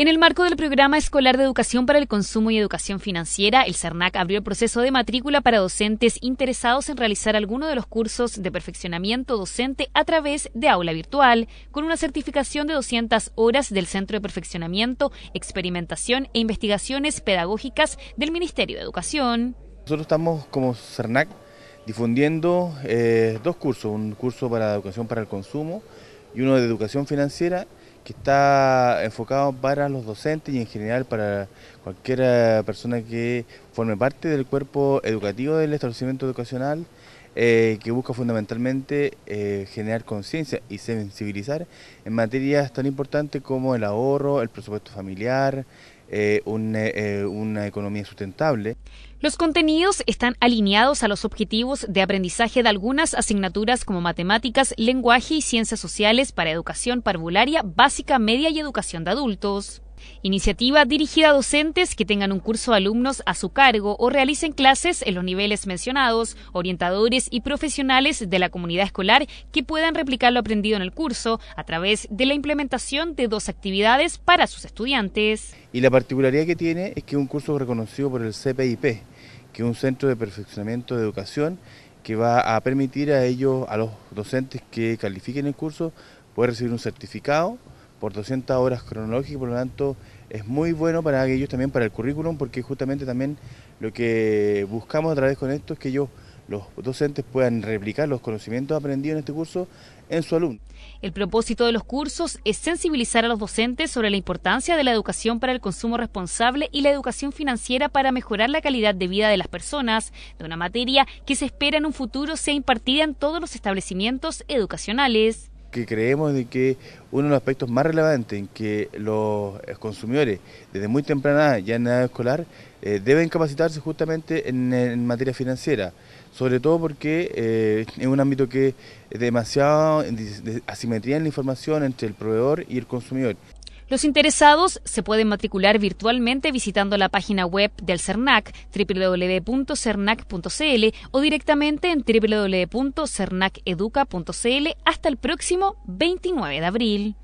En el marco del Programa Escolar de Educación para el Consumo y Educación Financiera, el CERNAC abrió el proceso de matrícula para docentes interesados en realizar alguno de los cursos de perfeccionamiento docente a través de aula virtual, con una certificación de 200 horas del Centro de Perfeccionamiento, Experimentación e Investigaciones Pedagógicas del Ministerio de Educación. Nosotros estamos como CERNAC difundiendo eh, dos cursos, un curso para educación para el consumo y uno de educación financiera que está enfocado para los docentes y en general para cualquier persona que forme parte del cuerpo educativo del establecimiento educacional, eh, que busca fundamentalmente eh, generar conciencia y sensibilizar en materias tan importantes como el ahorro, el presupuesto familiar, eh, eh, eh, una economía sustentable. Los contenidos están alineados a los objetivos de aprendizaje de algunas asignaturas como matemáticas, lenguaje y ciencias sociales para educación parvularia, básica, media y educación de adultos. Iniciativa dirigida a docentes que tengan un curso de alumnos a su cargo o realicen clases en los niveles mencionados, orientadores y profesionales de la comunidad escolar que puedan replicar lo aprendido en el curso a través de la implementación de dos actividades para sus estudiantes. Y la particularidad que tiene es que es un curso reconocido por el CPIP, que es un centro de perfeccionamiento de educación que va a permitir a ellos, a los docentes que califiquen el curso, poder recibir un certificado por 200 horas cronológicas, por lo tanto es muy bueno para ellos también, para el currículum, porque justamente también lo que buscamos a través con esto es que ellos, los docentes, puedan replicar los conocimientos aprendidos en este curso en su alumno. El propósito de los cursos es sensibilizar a los docentes sobre la importancia de la educación para el consumo responsable y la educación financiera para mejorar la calidad de vida de las personas, de una materia que se espera en un futuro sea impartida en todos los establecimientos educacionales que creemos de que uno de los aspectos más relevantes en que los consumidores desde muy temprana ya en edad escolar eh, deben capacitarse justamente en, materia financiera, sobre todo porque eh, es un ámbito que es demasiado asimetría en la información entre el proveedor y el consumidor. Los interesados se pueden matricular virtualmente visitando la página web del CERNAC www.cernac.cl o directamente en www.cernaceduca.cl hasta el próximo 29 de abril.